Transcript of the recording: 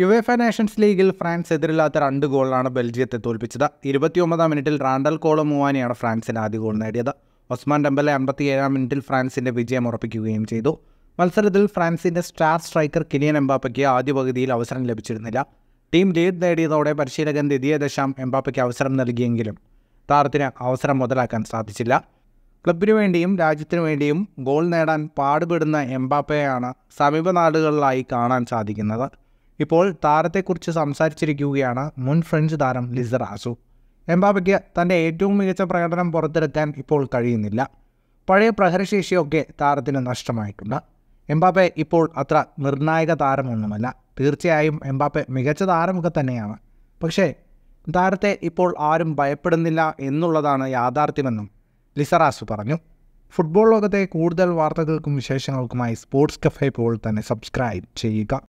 UEFA nations ലീഗിൽ France എതിരില്ലാത്ത രണ്ട് ഗോളിലാണ് ബെൽജിയത്തെ തോൽപ്പിച്ചത് ഇരുപത്തിയൊമ്പതാം മിനിറ്റിൽ റാണ്ടൽ കോളം മൂവാനിയാണ് ഫ്രാൻസിന് ആദ്യ ഗോൾ നേടിയത് ഒസ്മാൻ ഡെമ്പലെ അമ്പത്തിയേഴാം മിനിറ്റിൽ ഫ്രാൻസിൻ്റെ വിജയം ഉറപ്പിക്കുകയും ചെയ്തു മത്സരത്തിൽ ഫ്രാൻസിൻ്റെ സ്റ്റാർ സ്ട്രൈക്കർ കിലിയൻ എംബാപ്പയ്ക്ക് ആദ്യ പകുതിയിൽ അവസരം ലഭിച്ചിരുന്നില്ല ടീം ലീഡ് നേടിയതോടെ പരിശീലകൻ ദ്വിതീയ ദശാം എംബാപ്പയ്ക്ക് അവസരം നൽകിയെങ്കിലും താരത്തിന് അവസരം മുതലാക്കാൻ സാധിച്ചില്ല ക്ലബിനു വേണ്ടിയും രാജ്യത്തിനു വേണ്ടിയും ഗോൾ നേടാൻ പാടുപെടുന്ന എംബാപ്പയാണ് സമീപ നാടുകളിലായി കാണാൻ സാധിക്കുന്നത് ഇപ്പോൾ താരത്തെക്കുറിച്ച് സംസാരിച്ചിരിക്കുകയാണ് മുൻ ഫ്രഞ്ച് താരം ആസു എംബാബയ്ക്ക് തൻ്റെ ഏറ്റവും മികച്ച പ്രകടനം പുറത്തെടുക്കാൻ ഇപ്പോൾ കഴിയുന്നില്ല പഴയ പ്രഹരശേഷിയൊക്കെ താരത്തിന് നഷ്ടമായിട്ടുണ്ട് എംബാപ്പെ ഇപ്പോൾ അത്ര നിർണായക താരമൊന്നുമല്ല തീർച്ചയായും എംബാപ്പെ മികച്ച താരമൊക്കെ തന്നെയാണ് പക്ഷേ താരത്തെ ഇപ്പോൾ ആരും ഭയപ്പെടുന്നില്ല എന്നുള്ളതാണ് യാഥാർത്ഥ്യമെന്നും ലിസറാസു പറഞ്ഞു ഫുട്ബോൾ ലോകത്തെ കൂടുതൽ വാർത്തകൾക്കും വിശേഷങ്ങൾക്കുമായി സ്പോർട്സ് കഫേ പോൾ തന്നെ സബ്സ്ക്രൈബ് ചെയ്യുക